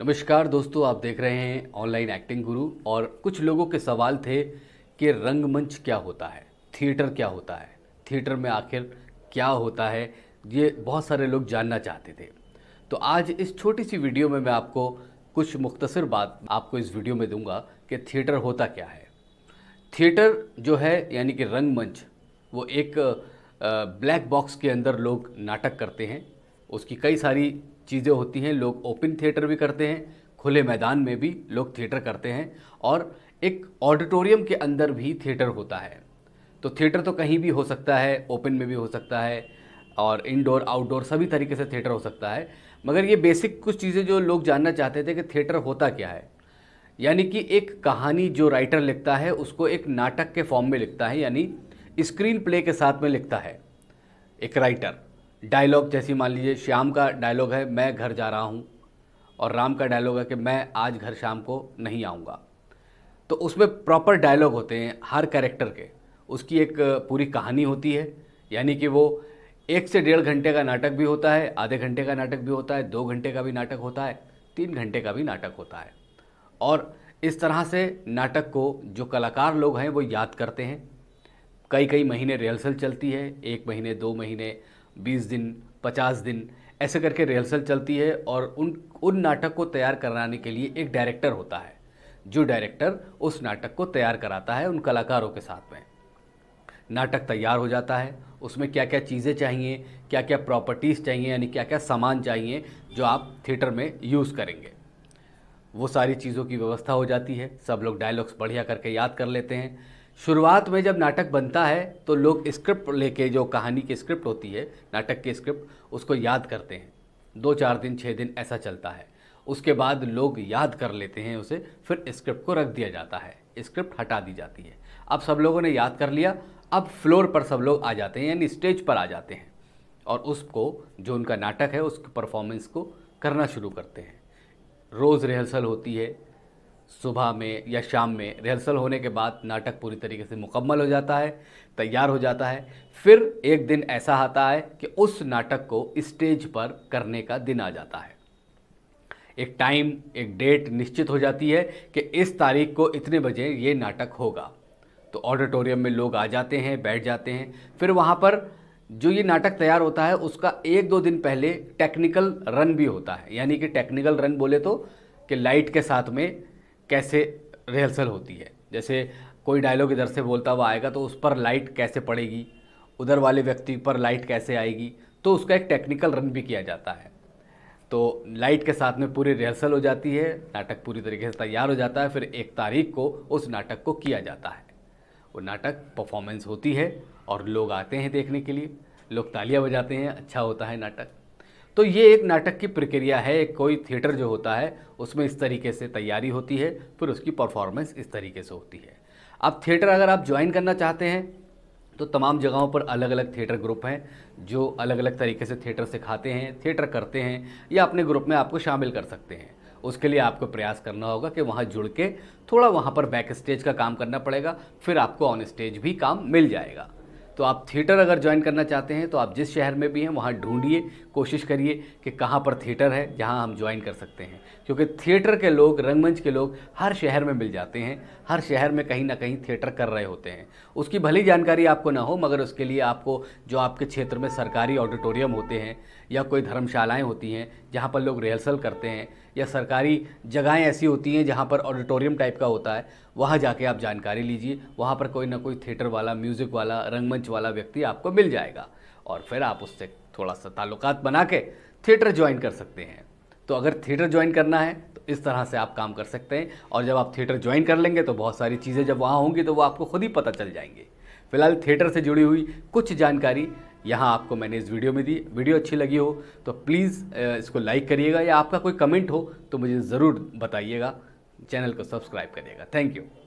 नमस्कार दोस्तों आप देख रहे हैं ऑनलाइन एक्टिंग गुरु और कुछ लोगों के सवाल थे कि रंगमंच क्या होता है थिएटर क्या होता है थिएटर में आखिर क्या होता है ये बहुत सारे लोग जानना चाहते थे तो आज इस छोटी सी वीडियो में मैं आपको कुछ मुख्तसर बात आपको इस वीडियो में दूंगा कि थिएटर होता क्या है थिएटर जो है यानी कि रंगमंच वो एक ब्लैक बॉक्स के अंदर लोग नाटक करते हैं उसकी कई सारी चीज़ें होती हैं लोग ओपन थिएटर भी करते हैं खुले मैदान में भी लोग थिएटर करते हैं और एक ऑडिटोरियम के अंदर भी थिएटर होता है तो थिएटर तो कहीं भी हो सकता है ओपन में भी हो सकता है और इनडोर आउटडोर सभी तरीके से थिएटर हो सकता है मगर ये बेसिक कुछ चीज़ें जो लोग जानना चाहते थे कि थिएटर होता क्या है यानी कि एक कहानी जो राइटर लिखता है उसको एक नाटक के फॉर्म में लिखता है यानी स्क्रीन प्ले के साथ में लिखता है एक राइटर डायलॉग जैसे मान लीजिए श्याम का डायलॉग है मैं घर जा रहा हूँ और राम का डायलॉग है कि मैं आज घर शाम को नहीं आऊँगा तो उसमें प्रॉपर डायलॉग होते हैं हर कैरेक्टर के उसकी एक पूरी कहानी होती है यानी कि वो एक से डेढ़ घंटे का नाटक भी होता है आधे घंटे का नाटक भी होता है दो घंटे का भी नाटक होता है तीन घंटे का भी नाटक होता है और इस तरह से नाटक को जो कलाकार लोग हैं वो याद करते हैं कई कई महीने रिहर्सल चलती है एक महीने दो महीने बीस दिन पचास दिन ऐसे करके रिहर्सल चलती है और उन उन नाटक को तैयार कराने के लिए एक डायरेक्टर होता है जो डायरेक्टर उस नाटक को तैयार कराता है उन कलाकारों के साथ में नाटक तैयार हो जाता है उसमें क्या क्या चीज़ें चाहिए क्या क्या प्रॉपर्टीज़ चाहिए यानी क्या क्या सामान चाहिए जो आप थिएटर में यूज़ करेंगे वो सारी चीज़ों की व्यवस्था हो जाती है सब लोग डायलॉग्स बढ़िया करके याद कर लेते हैं शुरुआत में जब नाटक बनता है तो लोग स्क्रिप्ट लेके जो कहानी की स्क्रिप्ट होती है नाटक की स्क्रिप्ट उसको याद करते हैं दो चार दिन छः दिन ऐसा चलता है उसके बाद लोग याद कर लेते हैं उसे फिर स्क्रिप्ट को रख दिया जाता है स्क्रिप्ट हटा दी जाती है अब सब लोगों ने याद कर लिया अब फ्लोर पर सब लोग आ जाते हैं यानी स्टेज पर आ जाते हैं और उसको जो उनका नाटक है उस परफॉर्मेंस को करना शुरू करते हैं रोज़ रिहर्सल होती है सुबह में या शाम में रिहर्सल होने के बाद नाटक पूरी तरीके से मुकम्मल हो जाता है तैयार हो जाता है फिर एक दिन ऐसा आता है कि उस नाटक को स्टेज पर करने का दिन आ जाता है एक टाइम एक डेट निश्चित हो जाती है कि इस तारीख को इतने बजे ये नाटक होगा तो ऑडिटोरियम में लोग आ जाते हैं बैठ जाते हैं फिर वहाँ पर जो ये नाटक तैयार होता है उसका एक दो दिन पहले टेक्निकल रन भी होता है यानी कि टेक्निकल रन बोले तो कि लाइट के साथ में कैसे रिहर्सल होती है जैसे कोई डायलॉग इधर से बोलता हुआ आएगा तो उस पर लाइट कैसे पड़ेगी उधर वाले व्यक्ति पर लाइट कैसे आएगी तो उसका एक टेक्निकल रन भी किया जाता है तो लाइट के साथ में पूरी रिहर्सल हो जाती है नाटक पूरी तरीके से तैयार हो जाता है फिर एक तारीख को उस नाटक को किया जाता है वो नाटक परफॉर्मेंस होती है और लोग आते हैं देखने के लिए लोग तालियां बजाते हैं अच्छा होता है नाटक तो ये एक नाटक की प्रक्रिया है एक कोई थिएटर जो होता है उसमें इस तरीके से तैयारी होती है फिर उसकी परफॉर्मेंस इस तरीके से होती है अब थिएटर अगर आप ज्वाइन करना चाहते हैं तो तमाम जगहों पर अलग अलग थिएटर ग्रुप हैं जो अलग अलग तरीके से थिएटर सिखाते हैं थिएटर करते हैं या अपने ग्रुप में आपको शामिल कर सकते हैं उसके लिए आपको प्रयास करना होगा कि वहाँ जुड़ के थोड़ा वहाँ पर बैक स्टेज का काम करना पड़ेगा फिर आपको ऑन स्टेज भी काम मिल जाएगा तो आप थिएटर अगर ज्वाइन करना चाहते हैं तो आप जिस शहर में भी हैं वहाँ ढूंढिए कोशिश करिए कि कहाँ पर थिएटर है जहाँ हम ज्वाइन कर सकते हैं क्योंकि थिएटर के लोग रंगमंच के लोग हर शहर में मिल जाते हैं हर शहर में कहीं ना कहीं थिएटर कर रहे होते हैं उसकी भली जानकारी आपको ना हो मगर उसके लिए आपको जो आपके क्षेत्र में सरकारी ऑडिटोरियम होते हैं या कोई धर्मशालाएँ होती हैं जहाँ पर लोग रिहर्सल करते हैं या सरकारी जगहें ऐसी होती हैं जहाँ पर ऑडिटोरियम टाइप का होता है वहाँ जाके आप जानकारी लीजिए वहाँ पर कोई ना कोई थिएटर वाला म्यूज़िक वाला रंगमंच वाला व्यक्ति आपको मिल जाएगा और फिर आप उससे थोड़ा सा ताल्लुकात बना के थिएटर ज्वाइन कर सकते हैं तो अगर थिएटर ज्वाइन करना है तो इस तरह से आप काम कर सकते हैं और जब आप थिएटर ज्वाइन कर लेंगे तो बहुत सारी चीज़ें जब वहाँ होंगी तो वो आपको खुद ही पता चल जाएंगे फिलहाल थिएटर से जुड़ी हुई कुछ जानकारी यहाँ आपको मैंने इस वीडियो में दी वीडियो अच्छी लगी हो तो प्लीज़ इसको लाइक करिएगा या आपका कोई कमेंट हो तो मुझे ज़रूर बताइएगा चैनल को सब्सक्राइब करिएगा थैंक यू